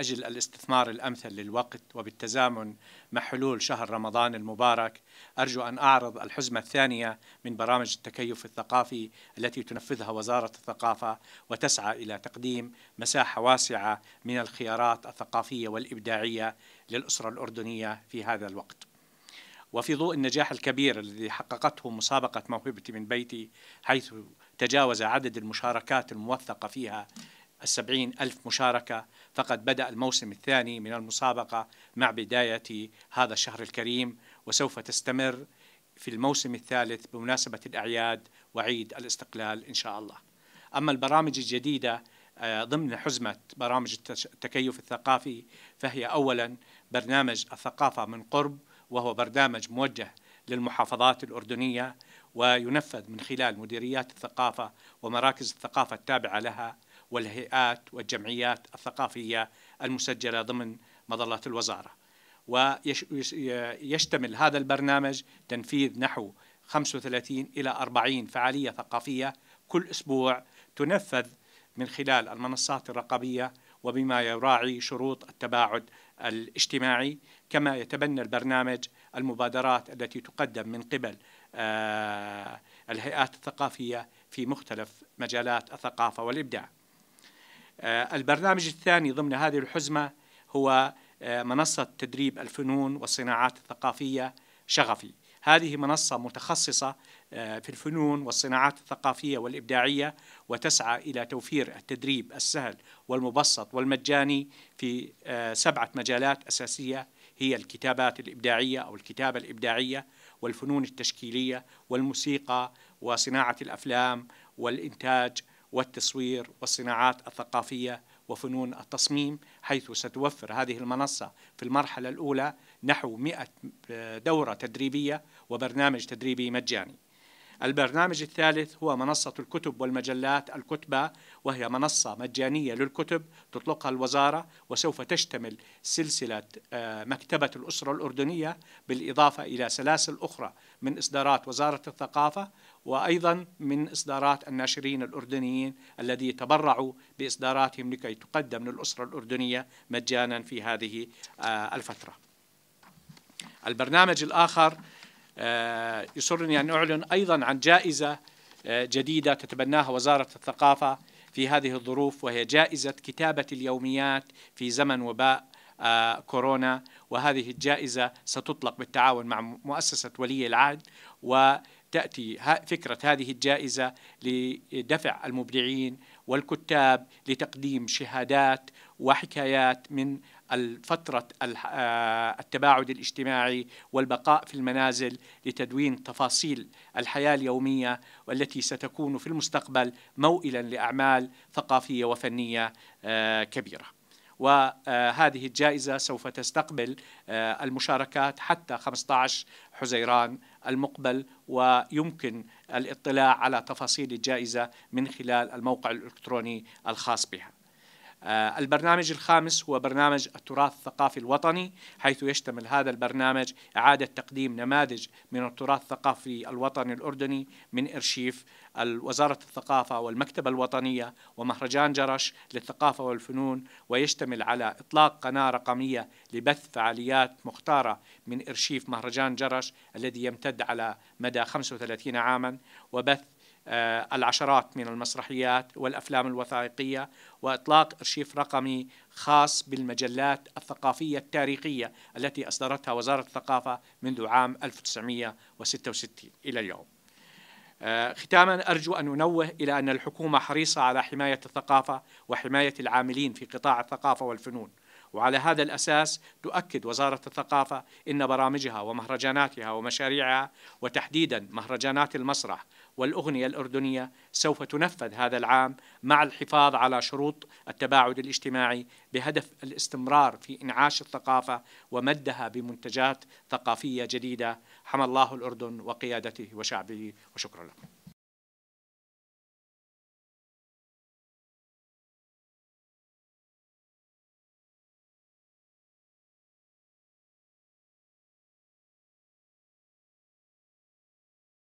أجل الاستثمار الأمثل للوقت وبالتزامن مع حلول شهر رمضان المبارك أرجو أن أعرض الحزمة الثانية من برامج التكيف الثقافي التي تنفذها وزارة الثقافة وتسعى إلى تقديم مساحة واسعة من الخيارات الثقافية والإبداعية للأسرة الأردنية في هذا الوقت وفي ضوء النجاح الكبير الذي حققته مسابقة موهبتي من بيتي حيث تجاوز عدد المشاركات الموثقة فيها السبعين ألف مشاركة فقد بدأ الموسم الثاني من المسابقة مع بداية هذا الشهر الكريم وسوف تستمر في الموسم الثالث بمناسبة الأعياد وعيد الاستقلال إن شاء الله أما البرامج الجديدة آه، ضمن حزمة برامج التكيف الثقافي فهي أولا برنامج الثقافة من قرب وهو برنامج موجه للمحافظات الأردنية وينفذ من خلال مديريات الثقافة ومراكز الثقافة التابعة لها والهيئات والجمعيات الثقافية المسجلة ضمن مظلة الوزارة ويشتمل هذا البرنامج تنفيذ نحو 35 إلى 40 فعالية ثقافية كل أسبوع تنفذ من خلال المنصات الرقابية وبما يراعي شروط التباعد الاجتماعي كما يتبنى البرنامج المبادرات التي تقدم من قبل آه، الهيئات الثقافية في مختلف مجالات الثقافة والإبداع آه، البرنامج الثاني ضمن هذه الحزمة هو آه، منصة تدريب الفنون والصناعات الثقافية شغفي هذه منصة متخصصة آه، في الفنون والصناعات الثقافية والإبداعية وتسعى إلى توفير التدريب السهل والمبسط والمجاني في سبعة مجالات أساسية هي الكتابات الإبداعية أو الكتابة الإبداعية والفنون التشكيلية والموسيقى وصناعة الأفلام والإنتاج والتصوير والصناعات الثقافية وفنون التصميم حيث ستوفر هذه المنصة في المرحلة الأولى نحو 100 دورة تدريبية وبرنامج تدريبي مجاني البرنامج الثالث هو منصة الكتب والمجلات الكتبة وهي منصة مجانية للكتب تطلقها الوزارة وسوف تشتمل سلسلة آه، مكتبة الأسرة الأردنية بالإضافة إلى سلاسل أخرى من إصدارات وزارة الثقافة وأيضا من إصدارات الناشرين الأردنيين الذي تبرعوا بإصداراتهم لكي تقدم للأسرة الأردنية مجانا في هذه آه، الفترة البرنامج الآخر آه، يسرني أن أعلن أيضا عن جائزة آه، جديدة تتبناها وزارة الثقافة في هذه الظروف وهي جائزة كتابة اليوميات في زمن وباء آه، كورونا وهذه الجائزة ستطلق بالتعاون مع مؤسسة ولي العهد وتأتي فكرة هذه الجائزة لدفع المبدعين والكتاب لتقديم شهادات وحكايات من الفترة آه، التباعد الاجتماعي والبقاء في المنازل لتدوين تفاصيل الحياة اليومية والتي ستكون في المستقبل موئلا لأعمال ثقافية وفنية آه، كبيرة وهذه آه، الجائزة سوف تستقبل المشاركات حتى 15 حزيران المقبل ويمكن الاطلاع على تفاصيل الجائزة من خلال الموقع الإلكتروني الخاص بها آه، البرنامج الخامس هو برنامج التراث الثقافي الوطني حيث يشتمل هذا البرنامج إعادة تقديم نماذج من التراث الثقافي الوطني الأردني من إرشيف وزارة الثقافة والمكتبة الوطنية ومهرجان جرش للثقافة والفنون ويشتمل على إطلاق قناة رقمية لبث فعاليات مختارة من إرشيف مهرجان جرش الذي يمتد على مدى 35 عاما وبث آه، العشرات من المسرحيات والأفلام الوثائقية وإطلاق أرشيف رقمي خاص بالمجلات الثقافية التاريخية التي أصدرتها وزارة الثقافة منذ عام 1966 إلى اليوم آه، ختاما أرجو أن أنوه إلى أن الحكومة حريصة على حماية الثقافة وحماية العاملين في قطاع الثقافة والفنون وعلى هذا الأساس تؤكد وزارة الثقافة إن برامجها ومهرجاناتها ومشاريعها وتحديدا مهرجانات المسرح والأغنية الأردنية سوف تنفذ هذا العام مع الحفاظ على شروط التباعد الاجتماعي بهدف الاستمرار في إنعاش الثقافة ومدها بمنتجات ثقافية جديدة حمى الله الأردن وقيادته وشعبه وشكرا لكم